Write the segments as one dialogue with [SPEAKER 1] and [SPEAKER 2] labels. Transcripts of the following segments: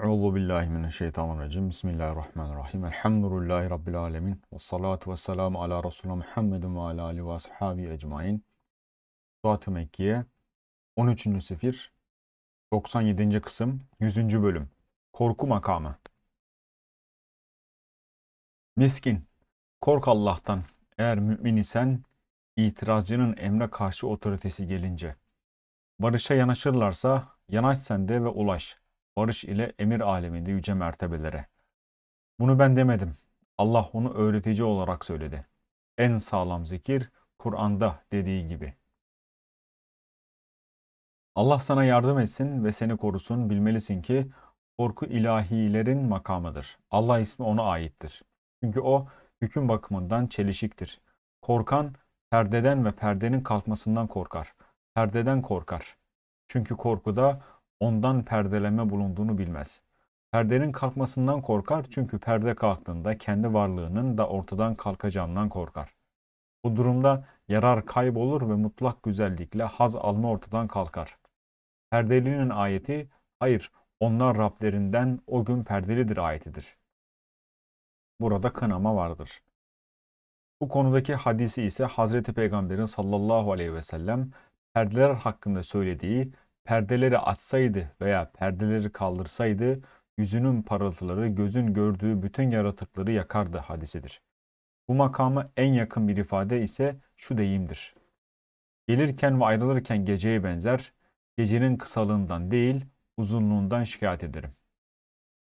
[SPEAKER 1] Euzu billahi mineşşeytanirracim. Bismillahirrahmanirrahim. Elhamdülillahi rabbil alamin. Ves salatu vesselamu ala Resulü Muhammedin ve ala alihi ve sahbihi ecmaîn. Suat-ı Mekkiye 13. sefir 97. kısım 100. bölüm. Korku makamı. Miskin, kork Allah'tan. Eğer mümin isen itirazcının emre karşı otoritesi gelince. Barışa yanaşırlarsa yanaş sen de ve ulaş.'' barış ile emir aleminde yüce mertebelere. Bunu ben demedim. Allah onu öğretici olarak söyledi. En sağlam zikir Kur'an'da dediği gibi. Allah sana yardım etsin ve seni korusun. Bilmelisin ki korku ilahilerin makamıdır. Allah ismi ona aittir. Çünkü o hüküm bakımından çelişiktir. Korkan perdeden ve perdenin kalkmasından korkar. Perdeden korkar. Çünkü korkuda ondan perdeleme bulunduğunu bilmez. Perdenin kalkmasından korkar çünkü perde kalktığında kendi varlığının da ortadan kalkacağından korkar. Bu durumda yarar kaybolur ve mutlak güzellikle haz alma ortadan kalkar. Perdelinin ayeti, hayır onlar Rablerinden o gün perdelidir ayetidir. Burada kanama vardır. Bu konudaki hadisi ise Hazreti Peygamber'in sallallahu aleyhi ve sellem perdeler hakkında söylediği perdeleri açsaydı veya perdeleri kaldırsaydı yüzünün parıltıları gözün gördüğü bütün yaratıkları yakardı hadisidir. Bu makamı en yakın bir ifade ise şu deyimdir. Gelirken ve ayrılırken geceye benzer, gecenin kısalığından değil uzunluğundan şikayet ederim.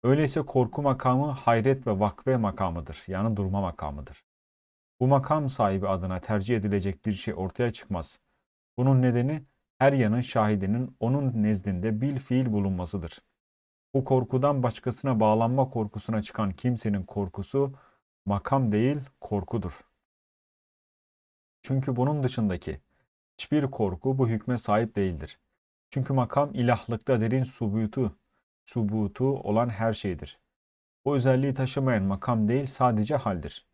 [SPEAKER 1] Öyleyse korku makamı hayret ve vakve makamıdır yani durma makamıdır. Bu makam sahibi adına tercih edilecek bir şey ortaya çıkmaz. Bunun nedeni her yanın şahidinin onun nezdinde bil fiil bulunmasıdır. Bu korkudan başkasına bağlanma korkusuna çıkan kimsenin korkusu makam değil korkudur. Çünkü bunun dışındaki hiçbir korku bu hükme sahip değildir. Çünkü makam ilahlıkta derin subutu, subutu olan her şeydir. O özelliği taşımayan makam değil sadece haldir.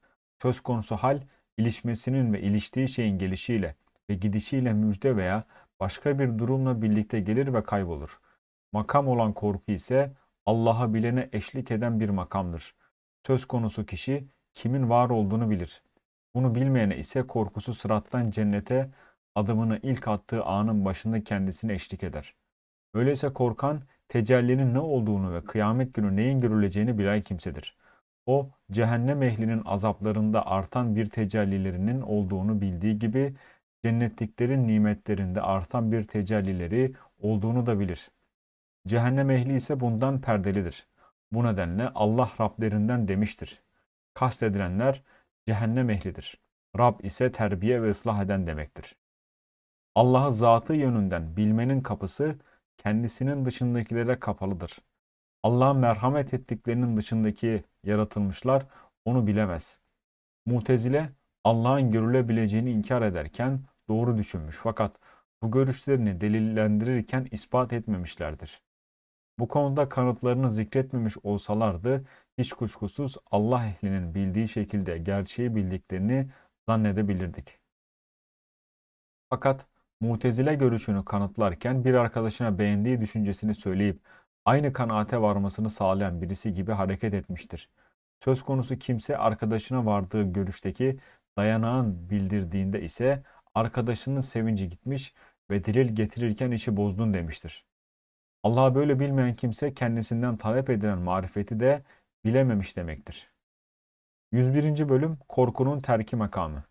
[SPEAKER 1] Söz konusu hal ilişmesinin ve iliştiği şeyin gelişiyle ve gidişiyle müjde veya başka bir durumla birlikte gelir ve kaybolur. Makam olan korku ise Allah'a bilene eşlik eden bir makamdır. Söz konusu kişi kimin var olduğunu bilir. Bunu bilmeyene ise korkusu sırattan cennete adımını ilk attığı anın başında kendisine eşlik eder. Öyleyse korkan tecellinin ne olduğunu ve kıyamet günü neyin görüleceğini bilen kimsedir. O cehennem ehlinin azaplarında artan bir tecellilerinin olduğunu bildiği gibi cennetliklerin nimetlerinde artan bir tecellileri olduğunu da bilir. Cehennem ehli ise bundan perdelidir. Bu nedenle Allah Rablerinden demiştir. Kastedilenler cehennem ehlidir. Rab ise terbiye ve ıslah eden demektir. Allah'ı zatı yönünden bilmenin kapısı kendisinin dışındakilere kapalıdır. Allah'a merhamet ettiklerinin dışındaki yaratılmışlar onu bilemez. Mutezile Allah'ın görülebileceğini inkar ederken doğru düşünmüş fakat bu görüşlerini delillendirirken ispat etmemişlerdir. Bu konuda kanıtlarını zikretmemiş olsalardı hiç kuşkusuz Allah ehlinin bildiği şekilde gerçeği bildiklerini zannedebilirdik. Fakat mutezile görüşünü kanıtlarken bir arkadaşına beğendiği düşüncesini söyleyip aynı kanaate varmasını sağlayan birisi gibi hareket etmiştir. Söz konusu kimse arkadaşına vardığı görüşteki dayanağın bildirdiğinde ise arkadaşının sevinci gitmiş ve delil getirirken işi bozdun demiştir. Allah'a böyle bilmeyen kimse kendisinden talep edilen marifeti de bilememiş demektir. 101. Bölüm Korkunun Terki Makamı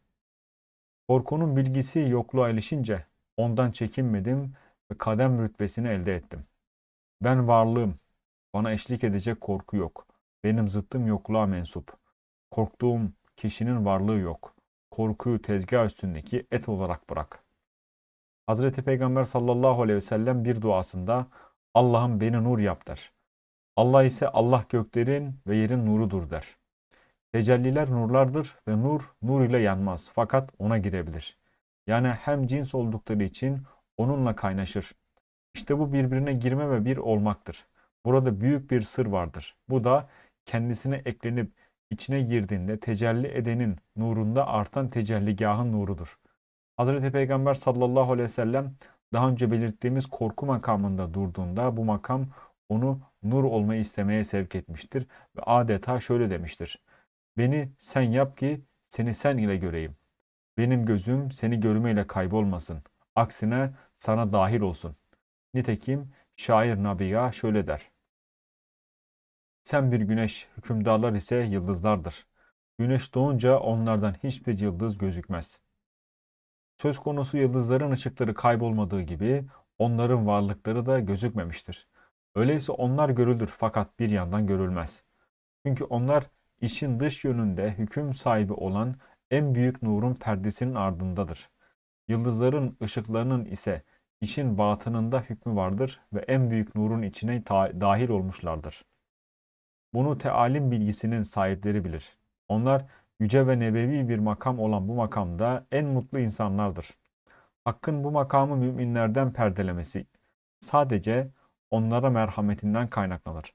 [SPEAKER 1] Korkunun bilgisi yokluğa ilişince ondan çekinmedim ve kadem rütbesini elde ettim. Ben varlığım, bana eşlik edecek korku yok. Benim zıttım yokluğa mensup. Korktuğum kişinin varlığı yok korkuyu tezgah üstündeki et olarak bırak. Hazreti Peygamber sallallahu aleyhi ve sellem bir duasında Allah'ım beni nur yap der. Allah ise Allah göklerin ve yerin nurudur der. Tecelliler nurlardır ve nur nur ile yanmaz fakat ona girebilir. Yani hem cins oldukları için onunla kaynaşır. İşte bu birbirine girme ve bir olmaktır. Burada büyük bir sır vardır. Bu da kendisine eklenip içine girdiğinde tecelli edenin nurunda artan tecelligahın nurudur. Hazreti Peygamber sallallahu aleyhi ve sellem daha önce belirttiğimiz korku makamında durduğunda bu makam onu nur olmayı istemeye sevk etmiştir ve adeta şöyle demiştir. Beni sen yap ki seni sen ile göreyim. Benim gözüm seni görmeyle kaybolmasın. Aksine sana dahil olsun. Nitekim şair Nabiya şöyle der. Sen bir güneş, hükümdarlar ise yıldızlardır. Güneş doğunca onlardan hiçbir yıldız gözükmez. Söz konusu yıldızların ışıkları kaybolmadığı gibi onların varlıkları da gözükmemiştir. Öyleyse onlar görülür fakat bir yandan görülmez. Çünkü onlar işin dış yönünde hüküm sahibi olan en büyük nurun perdesinin ardındadır. Yıldızların ışıklarının ise işin batınında hükmü vardır ve en büyük nurun içine dahil olmuşlardır. Bunu tealim bilgisinin sahipleri bilir. Onlar yüce ve nebevi bir makam olan bu makamda en mutlu insanlardır. Hakkın bu makamı müminlerden perdelemesi sadece onlara merhametinden kaynaklanır.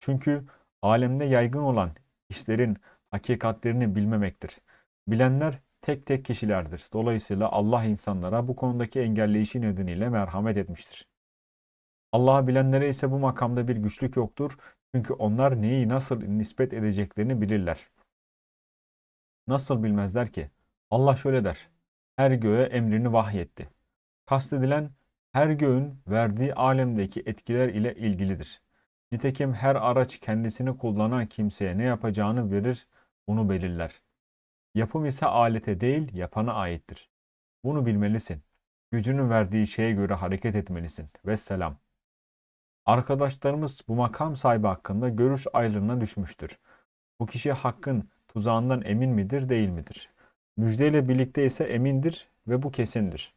[SPEAKER 1] Çünkü alemde yaygın olan işlerin hakikatlerini bilmemektir. Bilenler tek tek kişilerdir. Dolayısıyla Allah insanlara bu konudaki engelleyişi nedeniyle merhamet etmiştir. Allah'ı bilenlere ise bu makamda bir güçlük yoktur çünkü onlar neyi nasıl nispet edeceklerini bilirler. Nasıl bilmezler ki? Allah şöyle der. Her göğe emrini vahyetti. Kastedilen her göğün verdiği alemdeki etkiler ile ilgilidir. Nitekim her araç kendisini kullanan kimseye ne yapacağını verir, bunu belirler. Yapım ise alete değil, yapana aittir. Bunu bilmelisin. Gücünün verdiği şeye göre hareket etmelisin. Vesselam. Arkadaşlarımız bu makam sahibi hakkında görüş ayrılığına düşmüştür. Bu kişi hakkın tuzağından emin midir, değil midir? Müjdeyle birlikte ise emindir ve bu kesindir.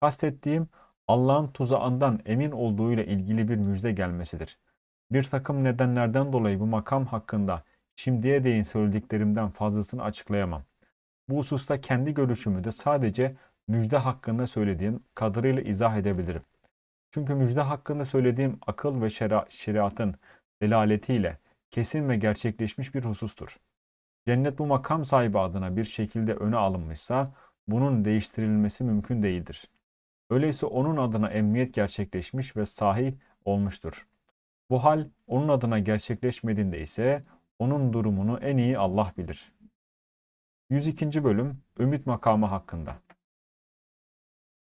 [SPEAKER 1] Kastettiğim Allah'ın tuzağından emin olduğuyla ilgili bir müjde gelmesidir. Bir takım nedenlerden dolayı bu makam hakkında şimdiye değin söylediklerimden fazlasını açıklayamam. Bu hususta kendi görüşümü de sadece müjde hakkında söylediğim kadarıyla izah edebilirim. Çünkü müjde hakkında söylediğim akıl ve şera, şeriatın delaletiyle kesin ve gerçekleşmiş bir husustur. Cennet bu makam sahibi adına bir şekilde öne alınmışsa bunun değiştirilmesi mümkün değildir. Öyleyse onun adına emniyet gerçekleşmiş ve sahih olmuştur. Bu hal onun adına gerçekleşmediğinde ise onun durumunu en iyi Allah bilir. 102. bölüm Ümit makamı hakkında.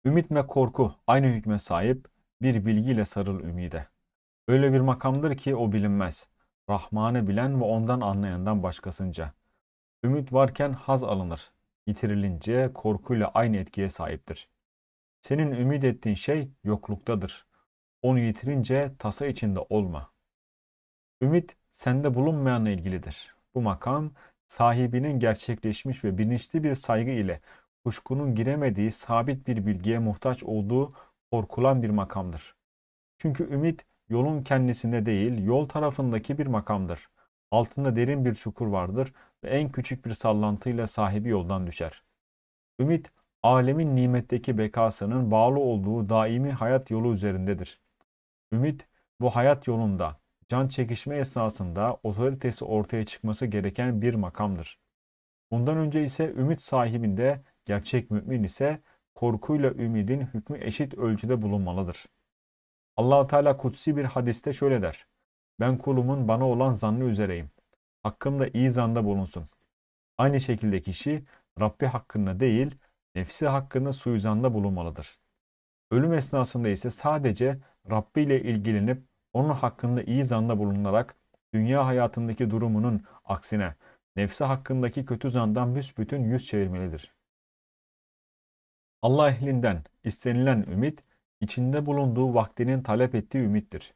[SPEAKER 1] Ümit ve korku aynı hükme sahip bir bilgiyle sarıl ümide. Öyle bir makamdır ki o bilinmez. Rahman'ı bilen ve ondan anlayandan başkasınca. Ümit varken haz alınır. Yitirilince korkuyla aynı etkiye sahiptir. Senin ümit ettiğin şey yokluktadır. Onu yitirince tasa içinde olma. Ümit sende bulunmayanla ilgilidir. Bu makam sahibinin gerçekleşmiş ve bilinçli bir saygı ile kuşkunun giremediği sabit bir bilgiye muhtaç olduğu korkulan bir makamdır. Çünkü ümit yolun kendisinde değil, yol tarafındaki bir makamdır. Altında derin bir çukur vardır ve en küçük bir sallantıyla sahibi yoldan düşer. Ümit, alemin nimetteki bekasının bağlı olduğu daimi hayat yolu üzerindedir. Ümit, bu hayat yolunda, can çekişme esnasında otoritesi ortaya çıkması gereken bir makamdır. Bundan önce ise ümit sahibinde gerçek mümin ise korkuyla ümidin hükmü eşit ölçüde bulunmalıdır. allah Teala kutsi bir hadiste şöyle der. Ben kulumun bana olan zannı üzereyim. Hakkımda iyi zanda bulunsun. Aynı şekilde kişi Rabbi hakkında değil, nefsi hakkında suizanda bulunmalıdır. Ölüm esnasında ise sadece Rabbi ile ilgilenip onun hakkında iyi zanda bulunarak dünya hayatındaki durumunun aksine nefsi hakkındaki kötü zandan büsbütün yüz çevirmelidir. Allah ehlinden istenilen ümit, içinde bulunduğu vaktinin talep ettiği ümittir.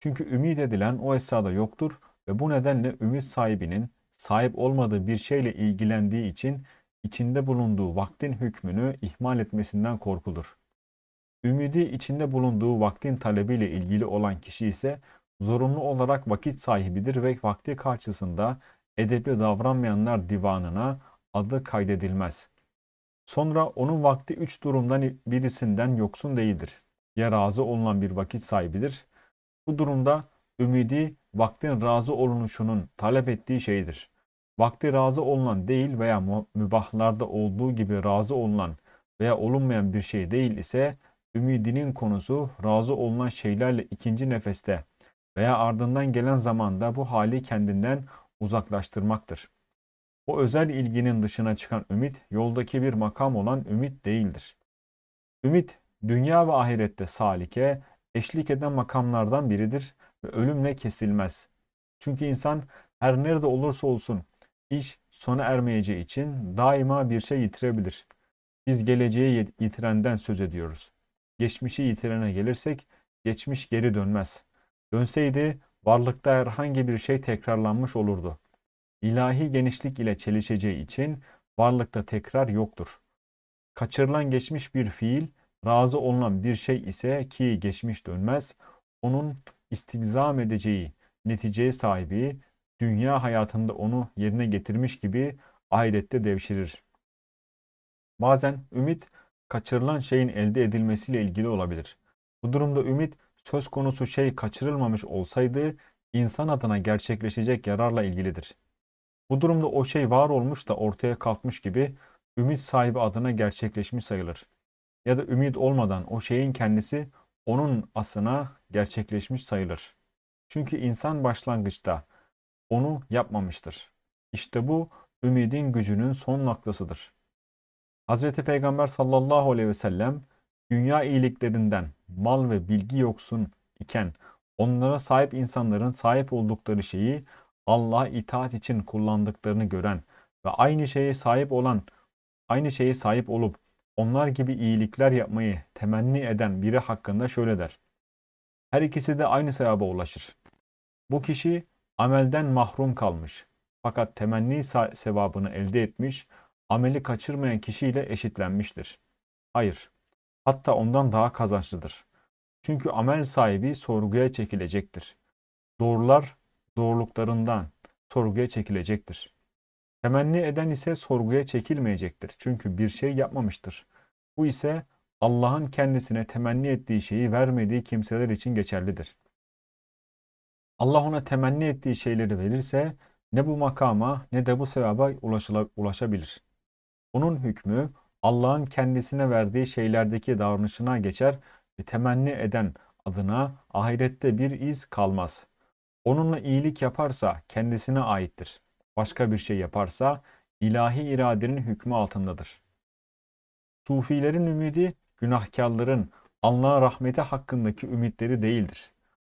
[SPEAKER 1] Çünkü ümit edilen o esnada yoktur ve bu nedenle ümit sahibinin sahip olmadığı bir şeyle ilgilendiği için içinde bulunduğu vaktin hükmünü ihmal etmesinden korkulur. Ümidi içinde bulunduğu vaktin talebiyle ilgili olan kişi ise zorunlu olarak vakit sahibidir ve vakti karşısında edepli davranmayanlar divanına adı kaydedilmez. Sonra onun vakti üç durumdan hani birisinden yoksun değildir. Ya razı olunan bir vakit sahibidir. Bu durumda ümidi vaktin razı olunuşunun talep ettiği şeydir. Vakti razı olunan değil veya mübahlarda olduğu gibi razı olunan veya olunmayan bir şey değil ise ümidinin konusu razı olunan şeylerle ikinci nefeste veya ardından gelen zamanda bu hali kendinden uzaklaştırmaktır.'' O özel ilginin dışına çıkan ümit yoldaki bir makam olan ümit değildir. Ümit dünya ve ahirette salike, eşlik eden makamlardan biridir ve ölümle kesilmez. Çünkü insan her nerede olursa olsun iş sona ermeyeceği için daima bir şey yitirebilir. Biz geleceği yitirenden söz ediyoruz. Geçmişi yitirene gelirsek geçmiş geri dönmez. Dönseydi varlıkta herhangi bir şey tekrarlanmış olurdu ilahi genişlik ile çelişeceği için varlıkta tekrar yoktur. Kaçırılan geçmiş bir fiil, razı olunan bir şey ise ki geçmiş dönmez, onun istilzam edeceği neticeye sahibi, dünya hayatında onu yerine getirmiş gibi ahirette devşirir. Bazen ümit, kaçırılan şeyin elde edilmesiyle ilgili olabilir. Bu durumda ümit, söz konusu şey kaçırılmamış olsaydı, insan adına gerçekleşecek yararla ilgilidir. Bu durumda o şey var olmuş da ortaya kalkmış gibi ümit sahibi adına gerçekleşmiş sayılır. Ya da ümit olmadan o şeyin kendisi onun asına gerçekleşmiş sayılır. Çünkü insan başlangıçta onu yapmamıştır. İşte bu ümidin gücünün son noktasıdır. Hz. Peygamber sallallahu aleyhi ve sellem dünya iyiliklerinden mal ve bilgi yoksun iken onlara sahip insanların sahip oldukları şeyi Allah'a itaat için kullandıklarını gören ve aynı şeye sahip olan, aynı şeye sahip olup onlar gibi iyilikler yapmayı temenni eden biri hakkında şöyle der. Her ikisi de aynı sevaba ulaşır. Bu kişi amelden mahrum kalmış fakat temenni sevabını elde etmiş, ameli kaçırmayan kişiyle eşitlenmiştir. Hayır, hatta ondan daha kazançlıdır. Çünkü amel sahibi sorguya çekilecektir. Doğrular zorluklarından sorguya çekilecektir. Temenni eden ise sorguya çekilmeyecektir. Çünkü bir şey yapmamıştır. Bu ise Allah'ın kendisine temenni ettiği şeyi vermediği kimseler için geçerlidir. Allah ona temenni ettiği şeyleri verirse ne bu makama ne de bu sevaba ulaşabilir. Onun hükmü Allah'ın kendisine verdiği şeylerdeki davranışına geçer ve temenni eden adına ahirette bir iz kalmaz.'' Onunla iyilik yaparsa kendisine aittir. Başka bir şey yaparsa ilahi iradenin hükmü altındadır. Sufilerin ümidi günahkarların Allah'a rahmeti hakkındaki ümitleri değildir.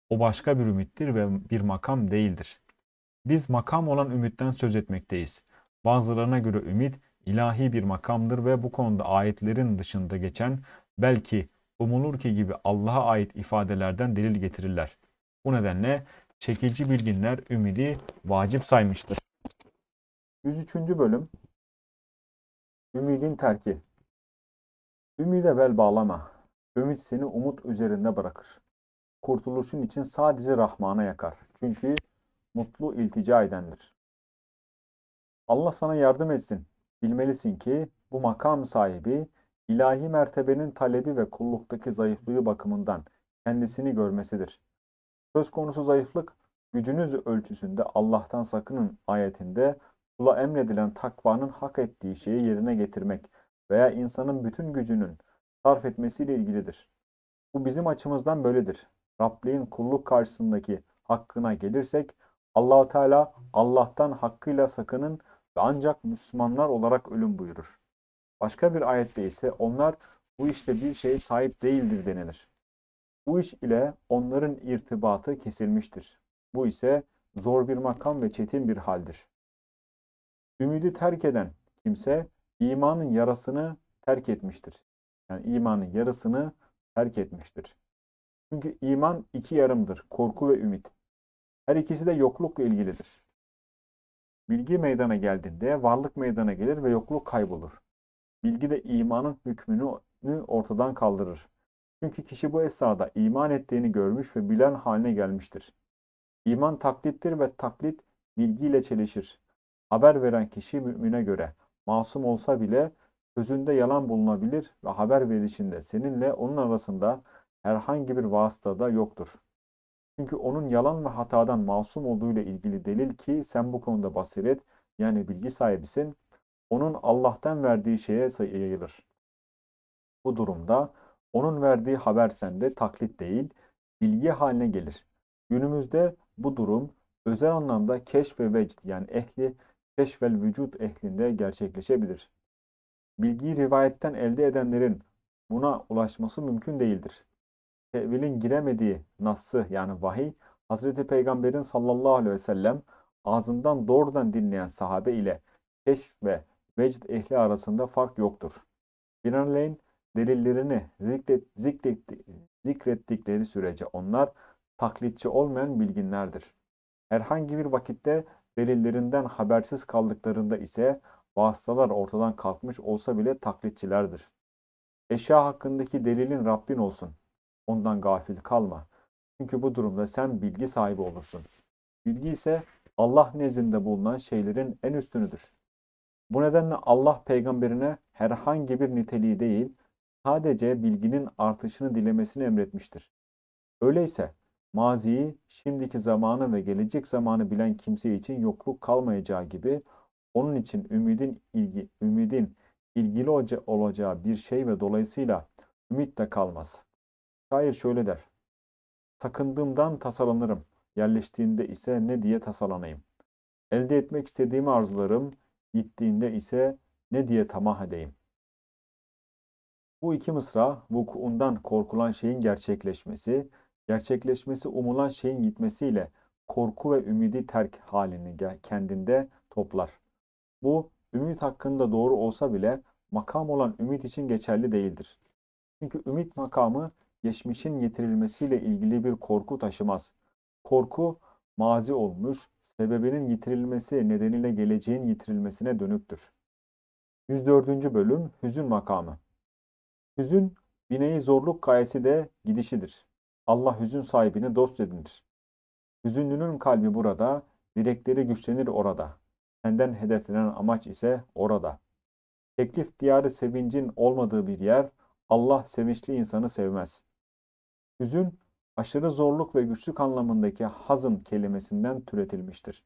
[SPEAKER 1] O başka bir ümittir ve bir makam değildir. Biz makam olan ümitten söz etmekteyiz. Bazılarına göre ümit ilahi bir makamdır ve bu konuda ayetlerin dışında geçen belki umulur ki gibi Allah'a ait ifadelerden delil getirirler. Bu nedenle çekici bilginler ümidi vacip saymıştır. 103. bölüm Ümidin terki Ümide bel bağlama. Ümit seni umut üzerinde bırakır. Kurtuluşun için sadece Rahman'a yakar. Çünkü mutlu iltica edendir. Allah sana yardım etsin. Bilmelisin ki bu makam sahibi ilahi mertebenin talebi ve kulluktaki zayıflığı bakımından kendisini görmesidir. Söz konusu zayıflık, gücünüz ölçüsünde Allah'tan sakının ayetinde kula emredilen takvanın hak ettiği şeyi yerine getirmek veya insanın bütün gücünün sarf etmesiyle ilgilidir. Bu bizim açımızdan böyledir. Rabliğin kulluk karşısındaki hakkına gelirsek Allah Teala Allah'tan hakkıyla sakının ve ancak Müslümanlar olarak ölüm buyurur. Başka bir ayette ise onlar bu işte bir şeye sahip değildir denilir. Bu iş ile onların irtibatı kesilmiştir. Bu ise zor bir makam ve çetin bir haldir. Ümidi terk eden kimse imanın yarasını terk etmiştir. Yani imanın yarısını terk etmiştir. Çünkü iman iki yarımdır. Korku ve ümit. Her ikisi de yoklukla ilgilidir. Bilgi meydana geldiğinde varlık meydana gelir ve yokluk kaybolur. Bilgi de imanın hükmünü ortadan kaldırır. Çünkü kişi bu esnada iman ettiğini görmüş ve bilen haline gelmiştir. İman taklittir ve taklit bilgiyle çelişir. Haber veren kişi mümine göre masum olsa bile sözünde yalan bulunabilir ve haber verişinde seninle onun arasında herhangi bir vasıta da yoktur. Çünkü onun yalan ve hatadan masum olduğuyla ilgili delil ki sen bu konuda basiret yani bilgi sahibisin, onun Allah'tan verdiği şeye yayılır. Bu durumda onun verdiği haber sende taklit değil, bilgi haline gelir. Günümüzde bu durum özel anlamda keşf ve vecd yani ehli keşfel vücut ehlinde gerçekleşebilir. Bilgiyi rivayetten elde edenlerin buna ulaşması mümkün değildir. Tevilin giremediği nası yani vahiy Hazreti Peygamber'in sallallahu aleyhi ve sellem ağzından doğrudan dinleyen sahabe ile keşf ve vecd ehli arasında fark yoktur. Binaenaleyh delillerini zikret, zikret, zikrettikleri sürece onlar taklitçi olmayan bilginlerdir. Herhangi bir vakitte delillerinden habersiz kaldıklarında ise vasıtalar ortadan kalkmış olsa bile taklitçilerdir. Eşya hakkındaki delilin Rabbin olsun. Ondan gafil kalma. Çünkü bu durumda sen bilgi sahibi olursun. Bilgi ise Allah nezdinde bulunan şeylerin en üstünüdür. Bu nedenle Allah peygamberine herhangi bir niteliği değil, sadece bilginin artışını dilemesini emretmiştir. Öyleyse maziyi, şimdiki zamanı ve gelecek zamanı bilen kimse için yokluk kalmayacağı gibi onun için ümidin ilgi, ümidin ilgili olacağı bir şey ve dolayısıyla ümit de kalmaz. Şair şöyle der. Sakındığımdan tasalanırım. Yerleştiğinde ise ne diye tasalanayım. Elde etmek istediğim arzularım gittiğinde ise ne diye tamah edeyim. Bu iki mısra vukuundan korkulan şeyin gerçekleşmesi, gerçekleşmesi umulan şeyin gitmesiyle korku ve ümidi terk halini kendinde toplar. Bu ümit hakkında doğru olsa bile makam olan ümit için geçerli değildir. Çünkü ümit makamı geçmişin yitirilmesiyle ilgili bir korku taşımaz. Korku mazi olmuş, sebebinin yitirilmesi nedeniyle geleceğin yitirilmesine dönüktür. 104. bölüm hüzün makamı. Hüzün bineği zorluk gayesi de gidişidir. Allah hüzün sahibini dost edinir. Hüzünlünün kalbi burada, direkleri güçlenir orada. Senden hedeflenen amaç ise orada. Teklif diyarı sevincin olmadığı bir yer, Allah sevinçli insanı sevmez. Hüzün, aşırı zorluk ve güçlük anlamındaki hazın kelimesinden türetilmiştir.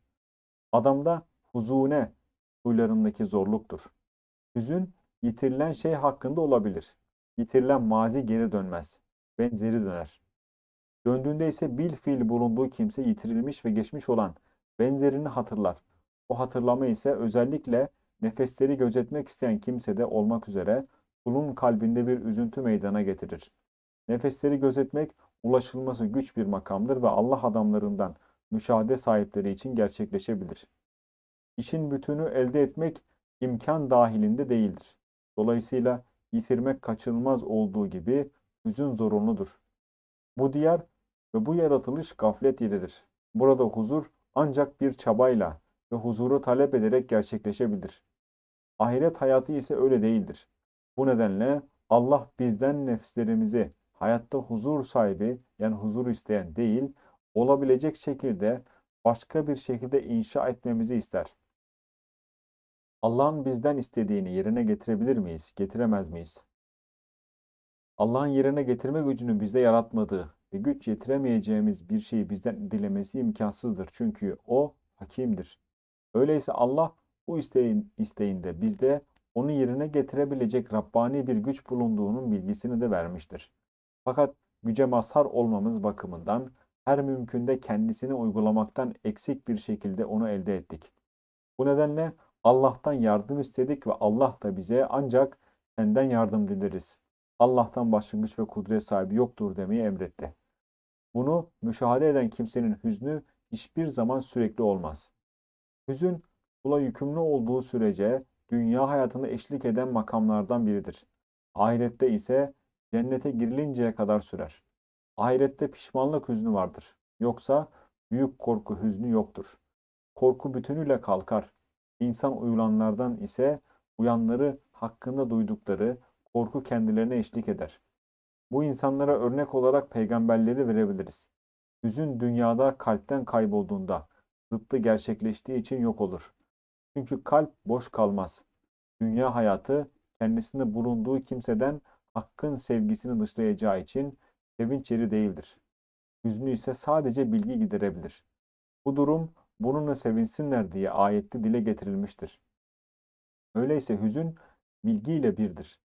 [SPEAKER 1] Adamda huzune huylarındaki zorluktur. Hüzün, yitirilen şey hakkında olabilir. Yitirilen mazi geri dönmez. Benzeri döner. Döndüğünde ise bil fiil bulunduğu kimse yitirilmiş ve geçmiş olan benzerini hatırlar. O hatırlama ise özellikle nefesleri gözetmek isteyen kimse de olmak üzere kulun kalbinde bir üzüntü meydana getirir. Nefesleri gözetmek ulaşılması güç bir makamdır ve Allah adamlarından müşahede sahipleri için gerçekleşebilir. İşin bütünü elde etmek imkan dahilinde değildir. Dolayısıyla yitirmek kaçınılmaz olduğu gibi hüzün zorunludur. Bu diğer ve bu yaratılış gaflet yedidir. Burada huzur ancak bir çabayla ve huzuru talep ederek gerçekleşebilir. Ahiret hayatı ise öyle değildir. Bu nedenle Allah bizden nefslerimizi hayatta huzur sahibi yani huzur isteyen değil, olabilecek şekilde başka bir şekilde inşa etmemizi ister. Allah'ın bizden istediğini yerine getirebilir miyiz, getiremez miyiz? Allah'ın yerine getirme gücünü bizde yaratmadığı ve güç yetiremeyeceğimiz bir şeyi bizden dilemesi imkansızdır. Çünkü o hakimdir. Öyleyse Allah bu isteğin, isteğinde bizde onu yerine getirebilecek Rabbani bir güç bulunduğunun bilgisini de vermiştir. Fakat güce mazhar olmamız bakımından her mümkünde kendisini uygulamaktan eksik bir şekilde onu elde ettik. Bu nedenle Allah'tan yardım istedik ve Allah da bize ancak senden yardım dileriz. Allah'tan başlangıç ve kudret sahibi yoktur demeyi emretti. Bunu müşahede eden kimsenin hüznü hiçbir zaman sürekli olmaz. Hüzün, kula yükümlü olduğu sürece dünya hayatını eşlik eden makamlardan biridir. Ahirette ise cennete girilinceye kadar sürer. Ahirette pişmanlık hüznü vardır. Yoksa büyük korku hüznü yoktur. Korku bütünüyle kalkar. İnsan uyulanlardan ise uyanları hakkında duydukları korku kendilerine eşlik eder. Bu insanlara örnek olarak peygamberleri verebiliriz. Hüzün dünyada kalpten kaybolduğunda zıttı gerçekleştiği için yok olur. Çünkü kalp boş kalmaz. Dünya hayatı kendisinde bulunduğu kimseden hakkın sevgisini dışlayacağı için sevinç yeri değildir. Hüznü ise sadece bilgi giderebilir. Bu durum bununla sevinsinler diye ayette dile getirilmiştir. Öyleyse hüzün bilgiyle birdir.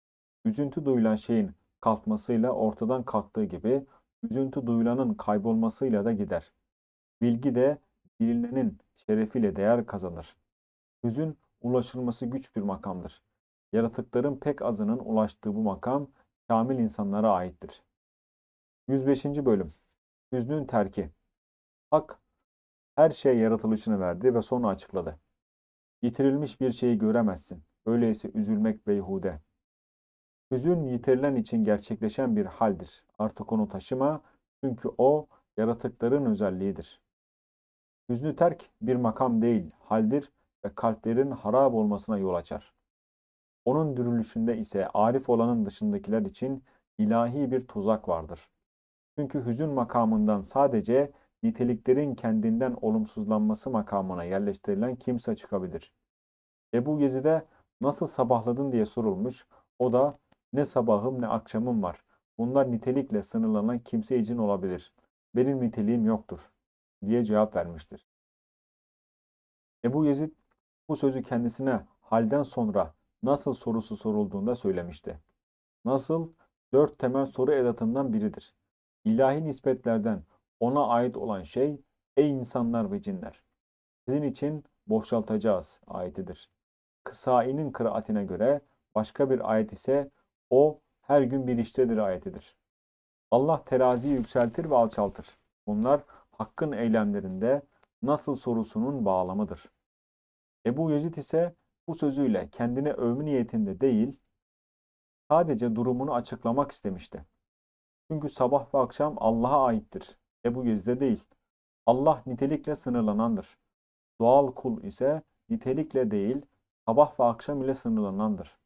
[SPEAKER 1] Üzüntü duyulan şeyin kalkmasıyla ortadan kalktığı gibi üzüntü duyulanın kaybolmasıyla da gider. Bilgi de bilinenin şerefiyle değer kazanır. Hüzün ulaşılması güç bir makamdır. Yaratıkların pek azının ulaştığı bu makam kamil insanlara aittir. 105. Bölüm Hüznün Terki Hak her şey yaratılışını verdi ve sonu açıkladı. Yitirilmiş bir şeyi göremezsin. Öyleyse üzülmek beyhude. Hüzün yitirilen için gerçekleşen bir haldir. Artık onu taşıma çünkü o yaratıkların özelliğidir. Hüznü terk bir makam değil, haldir ve kalplerin harap olmasına yol açar. Onun dürülüşünde ise arif olanın dışındakiler için ilahi bir tuzak vardır. Çünkü hüzün makamından sadece niteliklerin kendinden olumsuzlanması makamına yerleştirilen kimse çıkabilir. Ebu Gezid'e nasıl sabahladın diye sorulmuş. O da ne sabahım ne akşamım var. Bunlar nitelikle sınırlanan kimse için olabilir. Benim niteliğim yoktur diye cevap vermiştir. Ebu Yezid bu sözü kendisine halden sonra nasıl sorusu sorulduğunda söylemişti. Nasıl dört temel soru edatından biridir. İlahi nispetlerden ona ait olan şey ey insanlar ve cinler. Sizin için boşaltacağız ayetidir. Kısai'nin kıraatine göre başka bir ayet ise o her gün bir iştedir ayetidir. Allah teraziyi yükseltir ve alçaltır. Bunlar hakkın eylemlerinde nasıl sorusunun bağlamıdır. Ebu Yezid ise bu sözüyle kendine övme niyetinde değil, sadece durumunu açıklamak istemişti. Çünkü sabah ve akşam Allah'a aittir. Ebu Yüz'de değil. Allah nitelikle sınırlanandır. Doğal kul ise nitelikle değil, sabah ve akşam ile sınırlanandır.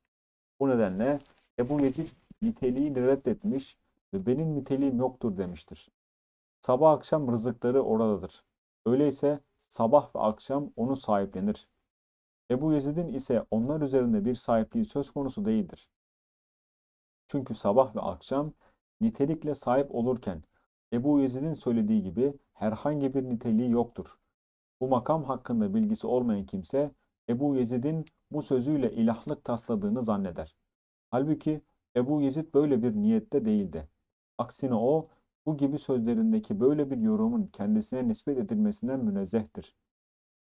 [SPEAKER 1] Bu nedenle Ebu Vecid niteliği reddetmiş ve benim niteliğim yoktur demiştir. Sabah akşam rızıkları oradadır. Öyleyse sabah ve akşam onu sahiplenir. Ebu Yezid'in ise onlar üzerinde bir sahipliği söz konusu değildir. Çünkü sabah ve akşam nitelikle sahip olurken Ebu Yezid'in söylediği gibi herhangi bir niteliği yoktur. Bu makam hakkında bilgisi olmayan kimse Ebu Yezid'in bu sözüyle ilahlık tasladığını zanneder. Halbuki Ebu Yezid böyle bir niyette değildi. Aksine o bu gibi sözlerindeki böyle bir yorumun kendisine nispet edilmesinden münezzehtir.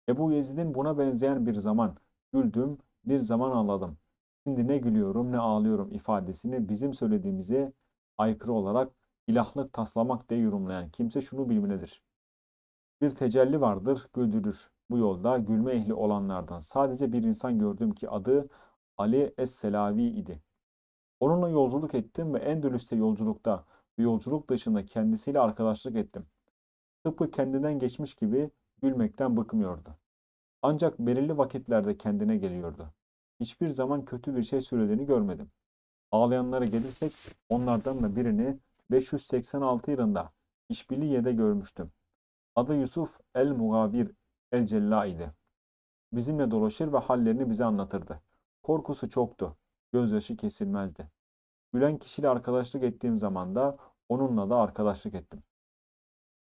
[SPEAKER 1] Ebu Yezid'in buna benzeyen bir zaman güldüm, bir zaman ağladım. Şimdi ne gülüyorum ne ağlıyorum ifadesini bizim söylediğimize aykırı olarak ilahlık taslamak diye yorumlayan kimse şunu bilmelidir. Bir tecelli vardır, güldürür. Bu yolda gülme ehli olanlardan sadece bir insan gördüm ki adı Ali Es-Selavi idi. Onunla yolculuk ettim ve Endülüs'te yolculukta ve yolculuk dışında kendisiyle arkadaşlık ettim. Tıpkı kendinden geçmiş gibi gülmekten bıkmıyordu. Ancak belirli vakitlerde kendine geliyordu. Hiçbir zaman kötü bir şey söylediğini görmedim. Ağlayanlara gelirsek onlardan da birini 586 yılında İşbiliye'de görmüştüm. Adı Yusuf el-Mugavir el-Cella idi. Bizimle dolaşır ve hallerini bize anlatırdı. Korkusu çoktu. Gözyaşı kesilmezdi. Gülen kişiyle arkadaşlık ettiğim zaman da onunla da arkadaşlık ettim.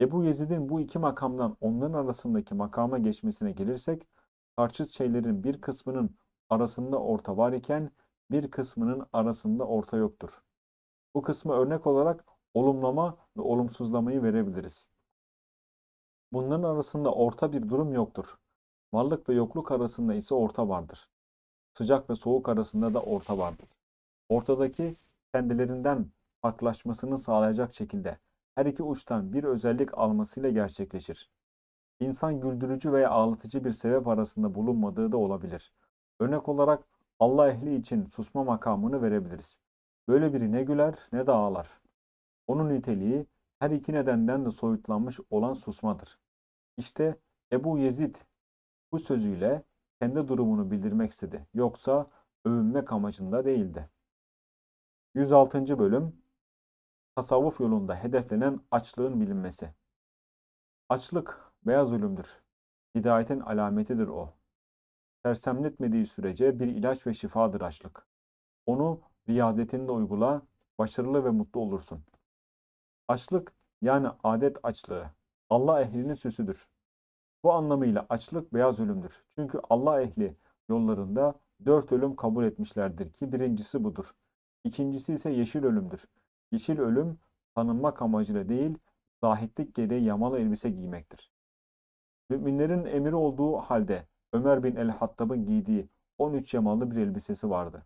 [SPEAKER 1] Ebu Yezid'in bu iki makamdan onların arasındaki makama geçmesine gelirsek, tarçız şeylerin bir kısmının arasında orta var iken bir kısmının arasında orta yoktur. Bu kısmı örnek olarak olumlama ve olumsuzlamayı verebiliriz. Bunların arasında orta bir durum yoktur. Varlık ve yokluk arasında ise orta vardır. Sıcak ve soğuk arasında da orta vardır. Ortadaki kendilerinden farklılaşmasını sağlayacak şekilde her iki uçtan bir özellik almasıyla gerçekleşir. İnsan güldürücü veya ağlatıcı bir sebep arasında bulunmadığı da olabilir. Örnek olarak Allah ehli için susma makamını verebiliriz. Böyle biri ne güler ne de ağlar. Onun niteliği her iki nedenden de soyutlanmış olan susmadır. İşte Ebu Yezid bu sözüyle kendi durumunu bildirmek istedi. Yoksa övünmek amacında değildi. 106. Bölüm Tasavvuf yolunda hedeflenen açlığın bilinmesi. Açlık beyaz ölümdür. Hidayetin alametidir o. Tersemletmediği sürece bir ilaç ve şifadır açlık. Onu riyazetini de uygula, başarılı ve mutlu olursun. Açlık yani adet açlığı, Allah ehlinin süsüdür. Bu anlamıyla açlık beyaz ölümdür. Çünkü Allah ehli yollarında dört ölüm kabul etmişlerdir ki birincisi budur. İkincisi ise yeşil ölümdür. Yeşil ölüm tanınmak amacıyla değil, zahitlik gereği yamalı elbise giymektir. Müminlerin emiri olduğu halde Ömer bin el-Hattab'ın giydiği 13 yamalı bir elbisesi vardı.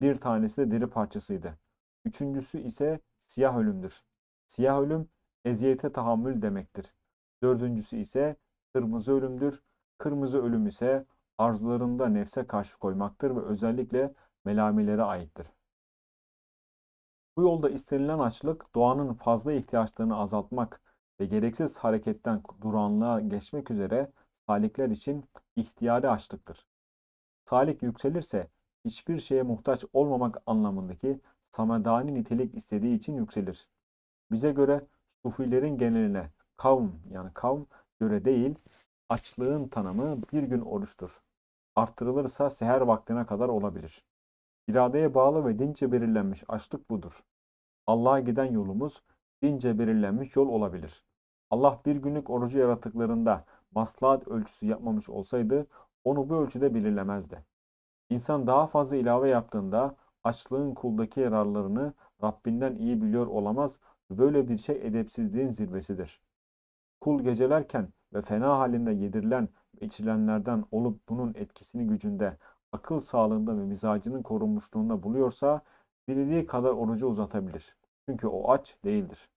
[SPEAKER 1] Bir tanesi de deri parçasıydı. Üçüncüsü ise siyah ölümdür. Siyah ölüm eziyete tahammül demektir. Dördüncüsü ise kırmızı ölümdür. Kırmızı ölüm ise arzularında nefse karşı koymaktır ve özellikle melamilere aittir. Bu yolda istenilen açlık doğanın fazla ihtiyaçlarını azaltmak ve gereksiz hareketten duranlığa geçmek üzere salikler için ihtiyari açlıktır. Salik yükselirse hiçbir şeye muhtaç olmamak anlamındaki samedani nitelik istediği için yükselir. Bize göre sufilerin geneline kavm yani kavm göre değil açlığın tanımı bir gün oruçtur. Arttırılırsa seher vaktine kadar olabilir. İradeye bağlı ve dince belirlenmiş açlık budur. Allah'a giden yolumuz dince belirlenmiş yol olabilir. Allah bir günlük orucu yaratıklarında maslahat ölçüsü yapmamış olsaydı onu bu ölçüde belirlemezdi. İnsan daha fazla ilave yaptığında açlığın kuldaki yararlarını Rabbinden iyi biliyor olamaz. Böyle bir şey edepsizliğin zirvesidir. Kul gecelerken ve fena halinde yedirilen ve içilenlerden olup bunun etkisini gücünde, akıl sağlığında ve mizacının korunmuşluğunda buluyorsa dilediği kadar orucu uzatabilir. Çünkü o aç değildir.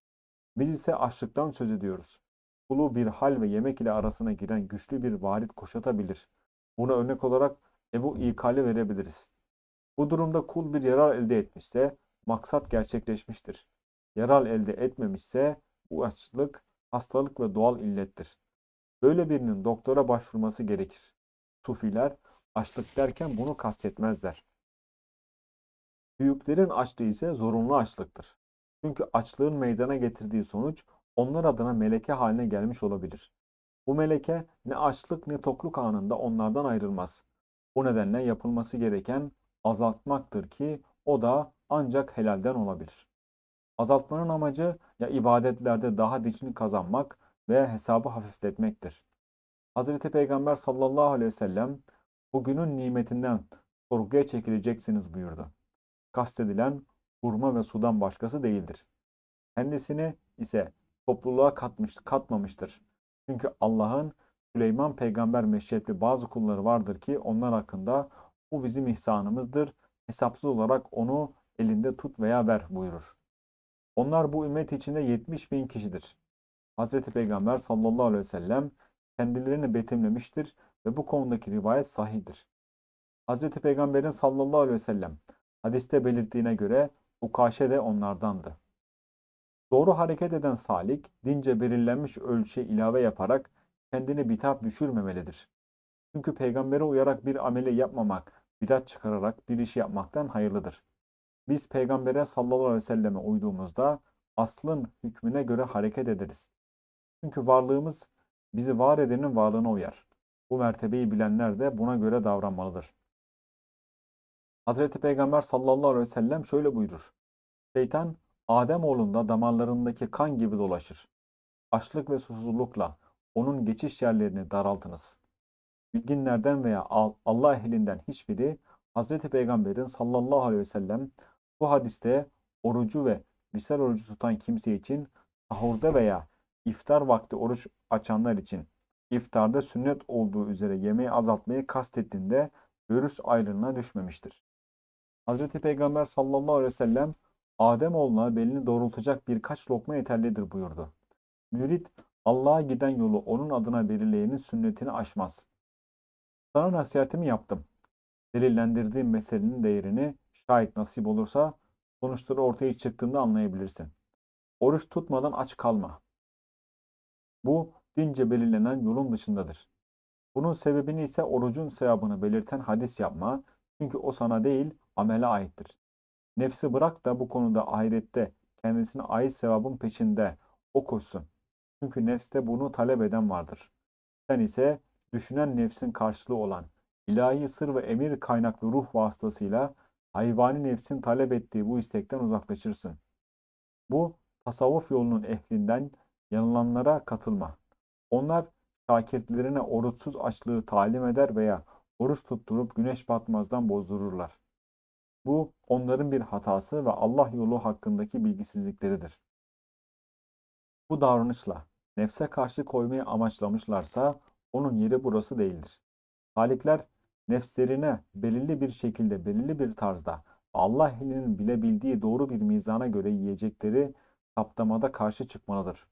[SPEAKER 1] Biz ise açlıktan söz ediyoruz. Kulu bir hal ve yemek ile arasına giren güçlü bir varit koşatabilir. Buna örnek olarak ve bu ikali verebiliriz. Bu durumda kul bir yarar elde etmişse maksat gerçekleşmiştir. Yarar elde etmemişse bu açlık hastalık ve doğal illettir. Böyle birinin doktora başvurması gerekir. Sufiler açlık derken bunu kastetmezler. Büyüklerin açlığı ise zorunlu açlıktır. Çünkü açlığın meydana getirdiği sonuç onlar adına meleke haline gelmiş olabilir. Bu meleke ne açlık ne tokluk anında onlardan ayrılmaz. Bu nedenle yapılması gereken azaltmaktır ki o da ancak helalden olabilir. Azaltmanın amacı ya ibadetlerde daha dicini kazanmak veya hesabı hafifletmektir. Hz. Peygamber sallallahu aleyhi ve sellem o nimetinden sorguya çekileceksiniz buyurdu. Kastedilen hurma ve sudan başkası değildir. Kendisini ise topluluğa katmış, katmamıştır. Çünkü Allah'ın Süleyman peygamber meşrepli bazı kulları vardır ki onlar hakkında o bizim ihsanımızdır. Hesapsız olarak onu elinde tut veya ver buyurur. Onlar bu ümmet içinde 70 bin kişidir. Hazreti Peygamber sallallahu aleyhi ve sellem kendilerini betimlemiştir ve bu konudaki rivayet sahidir. Hazreti Peygamber'in sallallahu aleyhi ve sellem hadiste belirttiğine göre Ukaşe de onlardandı. Doğru hareket eden salik, dince belirlenmiş ölçüye ilave yaparak kendini bitap düşürmemelidir. Çünkü peygambere uyarak bir amele yapmamak, bidat çıkararak bir iş yapmaktan hayırlıdır. Biz peygambere sallallahu aleyhi ve selleme uyduğumuzda aslın hükmüne göre hareket ederiz. Çünkü varlığımız bizi var edenin varlığına uyar. Bu mertebeyi bilenler de buna göre davranmalıdır. Hazreti Peygamber sallallahu aleyhi ve sellem şöyle buyurur. Şeytan Adem oğlunda damarlarındaki kan gibi dolaşır. Açlık ve susuzlukla, onun geçiş yerlerini daraltınız. Bilginlerden veya Allah ehlinden hiçbiri Hazreti Peygamber'in sallallahu aleyhi ve sellem bu hadiste orucu ve visal orucu tutan kimse için sahurda veya iftar vakti oruç açanlar için iftarda sünnet olduğu üzere yemeği azaltmayı kastettiğinde görüş ayrılığına düşmemiştir. Hazreti Peygamber sallallahu aleyhi ve sellem Adem oğluna belini doğrultacak birkaç lokma yeterlidir buyurdu. Mürit Allah'a giden yolu onun adına belirleyenin sünnetini aşmaz. Sana nasihatimi yaptım. Delillendirdiğim meselenin değerini şahit nasip olursa sonuçları ortaya çıktığında anlayabilirsin. Oruç tutmadan aç kalma. Bu dince belirlenen yolun dışındadır. Bunun sebebini ise orucun sevabını belirten hadis yapma çünkü o sana değil amele aittir. Nefsi bırak da bu konuda ahirette kendisine ait sevabın peşinde o koşsun. Çünkü nefste bunu talep eden vardır. Sen ise düşünen nefsin karşılığı olan ilahi sır ve emir kaynaklı ruh vasıtasıyla hayvani nefsin talep ettiği bu istekten uzaklaşırsın. Bu tasavvuf yolunun ehlinden yanılanlara katılma. Onlar şakirtlerine oruçsuz açlığı talim eder veya oruç tutturup güneş batmazdan bozdururlar. Bu onların bir hatası ve Allah yolu hakkındaki bilgisizlikleridir. Bu davranışla nefse karşı koymayı amaçlamışlarsa onun yeri burası değildir. Halikler nefslerine belirli bir şekilde, belirli bir tarzda Allah elinin bilebildiği doğru bir mizana göre yiyecekleri saptamada karşı çıkmalıdır.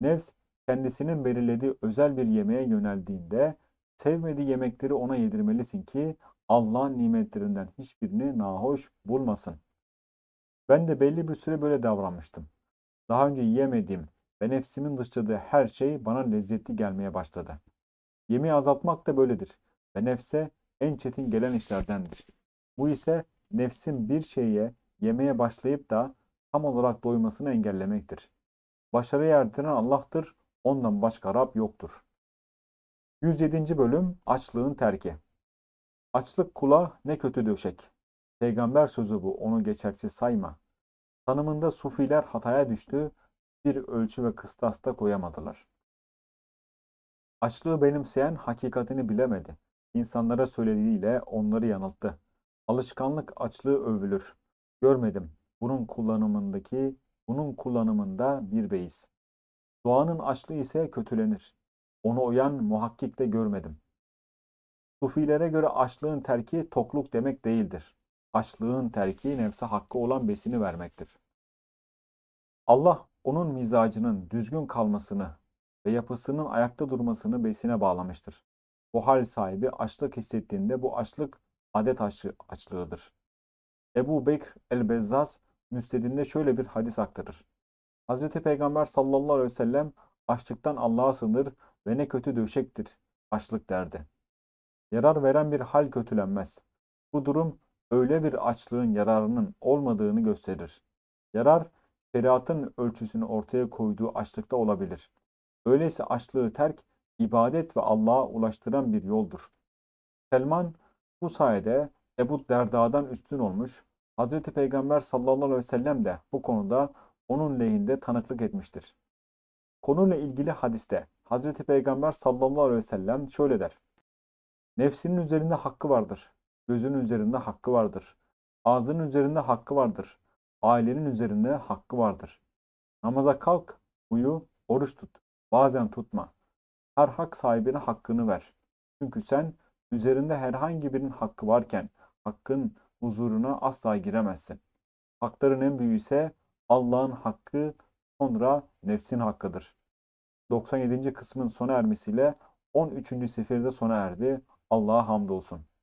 [SPEAKER 1] Nefs kendisinin belirlediği özel bir yemeğe yöneldiğinde sevmediği yemekleri ona yedirmelisin ki Allah'ın nimetlerinden hiçbirini nahoş bulmasın. Ben de belli bir süre böyle davranmıştım. Daha önce yiyemediğim ve nefsimin dışladığı her şey bana lezzetli gelmeye başladı. Yemeği azaltmak da böyledir ve nefse en çetin gelen işlerdendir. Bu ise nefsin bir şeye yemeye başlayıp da tam olarak doymasını engellemektir. Başarı erdiren Allah'tır, ondan başka Rab yoktur. 107. Bölüm Açlığın Terki Açlık kula ne kötü döşek. Peygamber sözü bu, onu geçersiz sayma. Tanımında sufiler hataya düştü bir ölçü ve kıstasta koyamadılar. Açlığı benimseyen hakikatini bilemedi. İnsanlara söylediğiyle onları yanılttı. Alışkanlık açlığı övülür. Görmedim. Bunun kullanımındaki, bunun kullanımında bir beyiz. Doğanın açlığı ise kötülenir. Onu oyan muhakkikte görmedim. Sufilere göre açlığın terki tokluk demek değildir. Açlığın terki nefse hakkı olan besini vermektir. Allah onun mizacının düzgün kalmasını ve yapısının ayakta durmasını besine bağlamıştır. Bu hal sahibi açlık hissettiğinde bu açlık adet açlığı, açlığıdır. Ebu Bekr el Bezzas müstedinde şöyle bir hadis aktarır. Hz. Peygamber sallallahu aleyhi ve sellem açlıktan Allah'a sığınır ve ne kötü döşektir açlık derdi. Yarar veren bir hal kötülenmez. Bu durum öyle bir açlığın yararının olmadığını gösterir. Yarar şeriatın ölçüsünü ortaya koyduğu açlıkta olabilir. Öyleyse açlığı terk, ibadet ve Allah'a ulaştıran bir yoldur. Selman bu sayede Ebu Derda'dan üstün olmuş, Hz. Peygamber sallallahu aleyhi ve sellem de bu konuda onun lehinde tanıklık etmiştir. Konuyla ilgili hadiste Hz. Peygamber sallallahu aleyhi ve sellem şöyle der. Nefsinin üzerinde hakkı vardır, gözünün üzerinde hakkı vardır, ağzının üzerinde hakkı vardır, ailenin üzerinde hakkı vardır. Namaza kalk, uyu, oruç tut. Bazen tutma. Her hak sahibine hakkını ver. Çünkü sen üzerinde herhangi birinin hakkı varken hakkın huzuruna asla giremezsin. Hakların en büyüğü ise Allah'ın hakkı sonra nefsin hakkıdır. 97. kısmın sona ermesiyle 13. seferde sona erdi. Allah'a hamdolsun.